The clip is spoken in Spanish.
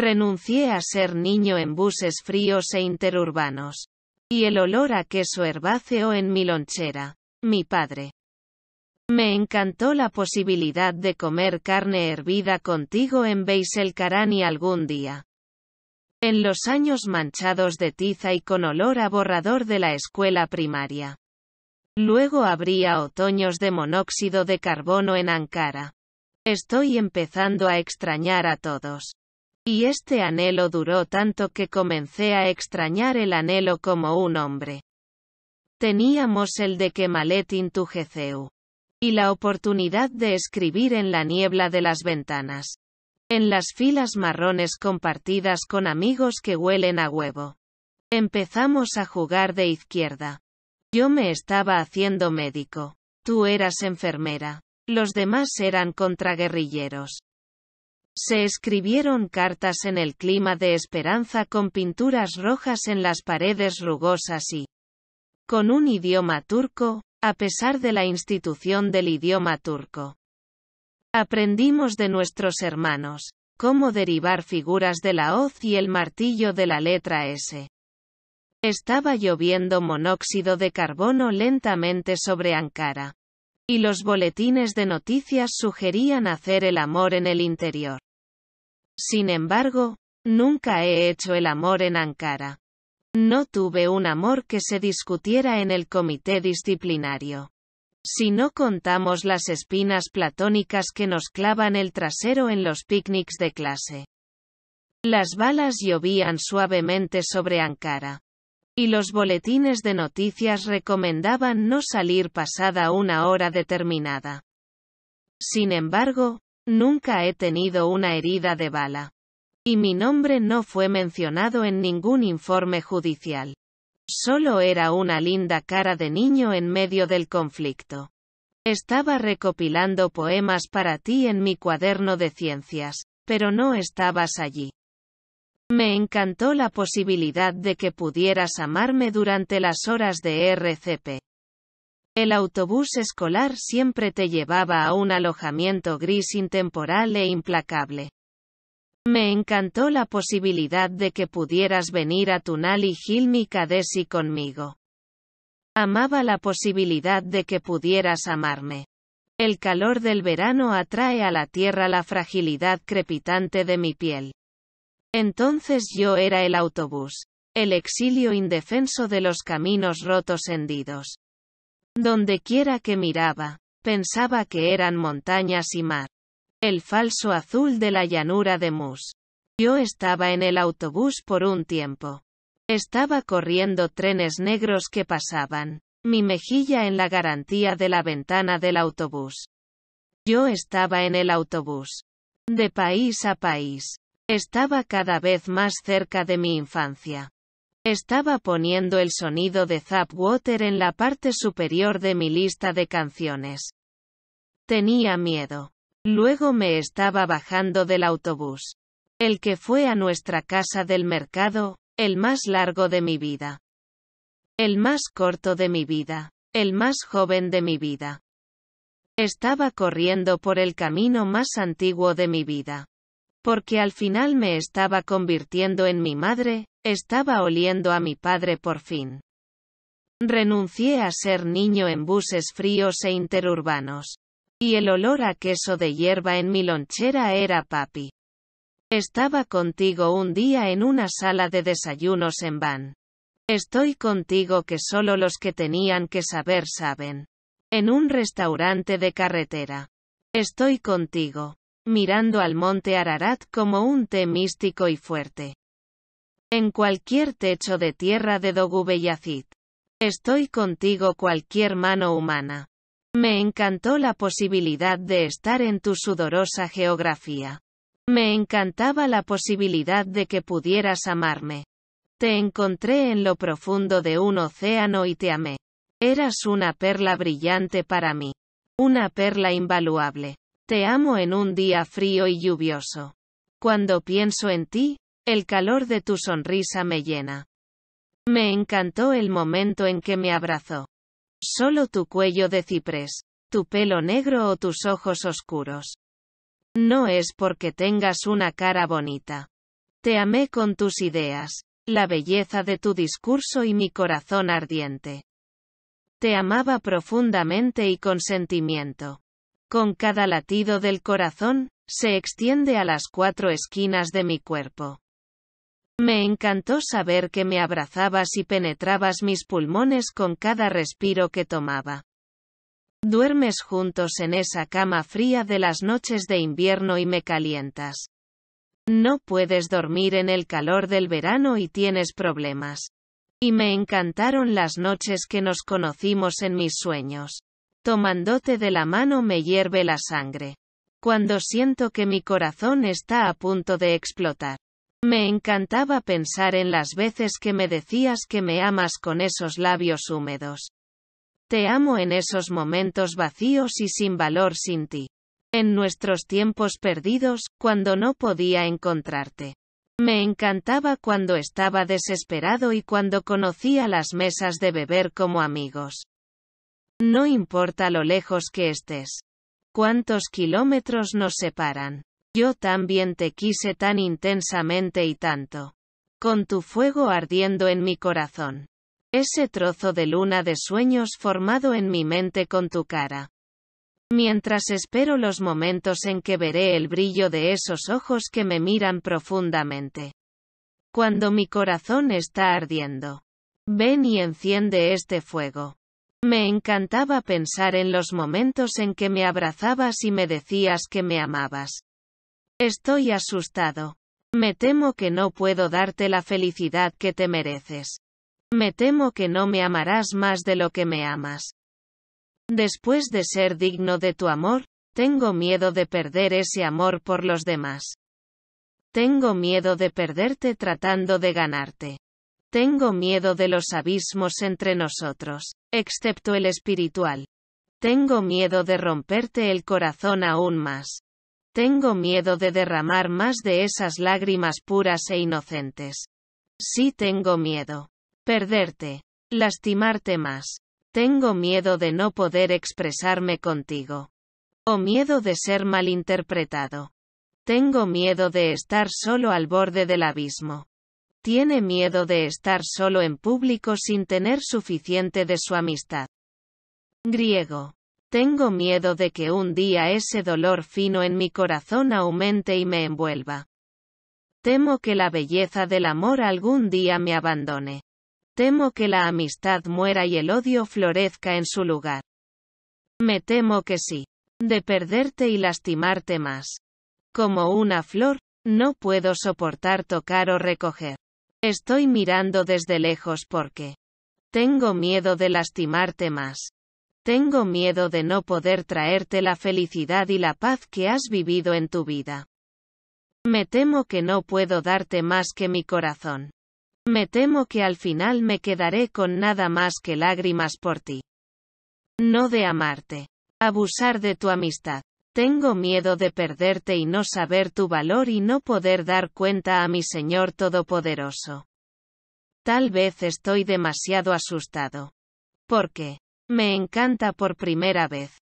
Renuncié a ser niño en buses fríos e interurbanos. Y el olor a queso herbáceo en mi lonchera. Mi padre. Me encantó la posibilidad de comer carne hervida contigo en Beisel Karani algún día. En los años manchados de tiza y con olor a borrador de la escuela primaria. Luego habría otoños de monóxido de carbono en Ankara. Estoy empezando a extrañar a todos. Y este anhelo duró tanto que comencé a extrañar el anhelo como un hombre. Teníamos el de Kemalet Intujeceu. Y la oportunidad de escribir en la niebla de las ventanas. En las filas marrones compartidas con amigos que huelen a huevo. Empezamos a jugar de izquierda. Yo me estaba haciendo médico. Tú eras enfermera. Los demás eran contraguerrilleros. Se escribieron cartas en el clima de esperanza con pinturas rojas en las paredes rugosas y con un idioma turco, a pesar de la institución del idioma turco. Aprendimos de nuestros hermanos cómo derivar figuras de la hoz y el martillo de la letra S. Estaba lloviendo monóxido de carbono lentamente sobre Ankara. Y los boletines de noticias sugerían hacer el amor en el interior. Sin embargo, nunca he hecho el amor en Ankara. No tuve un amor que se discutiera en el comité disciplinario. Si no contamos las espinas platónicas que nos clavan el trasero en los picnics de clase. Las balas llovían suavemente sobre Ankara. Y los boletines de noticias recomendaban no salir pasada una hora determinada. Sin embargo, Nunca he tenido una herida de bala. Y mi nombre no fue mencionado en ningún informe judicial. Solo era una linda cara de niño en medio del conflicto. Estaba recopilando poemas para ti en mi cuaderno de ciencias, pero no estabas allí. Me encantó la posibilidad de que pudieras amarme durante las horas de RCP. El autobús escolar siempre te llevaba a un alojamiento gris intemporal e implacable. Me encantó la posibilidad de que pudieras venir a Tunali Hilmi Kadesi conmigo. Amaba la posibilidad de que pudieras amarme. El calor del verano atrae a la tierra la fragilidad crepitante de mi piel. Entonces yo era el autobús, el exilio indefenso de los caminos rotos hendidos. Donde quiera que miraba, pensaba que eran montañas y mar. El falso azul de la llanura de Mus. Yo estaba en el autobús por un tiempo. Estaba corriendo trenes negros que pasaban. Mi mejilla en la garantía de la ventana del autobús. Yo estaba en el autobús. De país a país. Estaba cada vez más cerca de mi infancia. Estaba poniendo el sonido de Zap Water en la parte superior de mi lista de canciones. Tenía miedo. Luego me estaba bajando del autobús. El que fue a nuestra casa del mercado, el más largo de mi vida. El más corto de mi vida. El más joven de mi vida. Estaba corriendo por el camino más antiguo de mi vida porque al final me estaba convirtiendo en mi madre, estaba oliendo a mi padre por fin. Renuncié a ser niño en buses fríos e interurbanos. Y el olor a queso de hierba en mi lonchera era papi. Estaba contigo un día en una sala de desayunos en van. Estoy contigo que solo los que tenían que saber saben. En un restaurante de carretera. Estoy contigo mirando al monte Ararat como un té místico y fuerte. En cualquier techo de tierra de Dogubeyazid. Estoy contigo cualquier mano humana. Me encantó la posibilidad de estar en tu sudorosa geografía. Me encantaba la posibilidad de que pudieras amarme. Te encontré en lo profundo de un océano y te amé. Eras una perla brillante para mí. Una perla invaluable. Te amo en un día frío y lluvioso. Cuando pienso en ti, el calor de tu sonrisa me llena. Me encantó el momento en que me abrazó. Solo tu cuello de ciprés, tu pelo negro o tus ojos oscuros. No es porque tengas una cara bonita. Te amé con tus ideas, la belleza de tu discurso y mi corazón ardiente. Te amaba profundamente y con sentimiento. Con cada latido del corazón, se extiende a las cuatro esquinas de mi cuerpo. Me encantó saber que me abrazabas y penetrabas mis pulmones con cada respiro que tomaba. Duermes juntos en esa cama fría de las noches de invierno y me calientas. No puedes dormir en el calor del verano y tienes problemas. Y me encantaron las noches que nos conocimos en mis sueños. Tomándote de la mano me hierve la sangre. Cuando siento que mi corazón está a punto de explotar. Me encantaba pensar en las veces que me decías que me amas con esos labios húmedos. Te amo en esos momentos vacíos y sin valor sin ti. En nuestros tiempos perdidos, cuando no podía encontrarte. Me encantaba cuando estaba desesperado y cuando conocía las mesas de beber como amigos. No importa lo lejos que estés. ¿Cuántos kilómetros nos separan? Yo también te quise tan intensamente y tanto. Con tu fuego ardiendo en mi corazón. Ese trozo de luna de sueños formado en mi mente con tu cara. Mientras espero los momentos en que veré el brillo de esos ojos que me miran profundamente. Cuando mi corazón está ardiendo. Ven y enciende este fuego. Me encantaba pensar en los momentos en que me abrazabas y me decías que me amabas. Estoy asustado. Me temo que no puedo darte la felicidad que te mereces. Me temo que no me amarás más de lo que me amas. Después de ser digno de tu amor, tengo miedo de perder ese amor por los demás. Tengo miedo de perderte tratando de ganarte. Tengo miedo de los abismos entre nosotros, excepto el espiritual. Tengo miedo de romperte el corazón aún más. Tengo miedo de derramar más de esas lágrimas puras e inocentes. Sí tengo miedo. Perderte. Lastimarte más. Tengo miedo de no poder expresarme contigo. O miedo de ser malinterpretado. Tengo miedo de estar solo al borde del abismo. Tiene miedo de estar solo en público sin tener suficiente de su amistad. Griego. Tengo miedo de que un día ese dolor fino en mi corazón aumente y me envuelva. Temo que la belleza del amor algún día me abandone. Temo que la amistad muera y el odio florezca en su lugar. Me temo que sí. De perderte y lastimarte más. Como una flor, no puedo soportar tocar o recoger. Estoy mirando desde lejos porque tengo miedo de lastimarte más. Tengo miedo de no poder traerte la felicidad y la paz que has vivido en tu vida. Me temo que no puedo darte más que mi corazón. Me temo que al final me quedaré con nada más que lágrimas por ti. No de amarte. Abusar de tu amistad. Tengo miedo de perderte y no saber tu valor y no poder dar cuenta a mi Señor Todopoderoso. Tal vez estoy demasiado asustado. Porque me encanta por primera vez.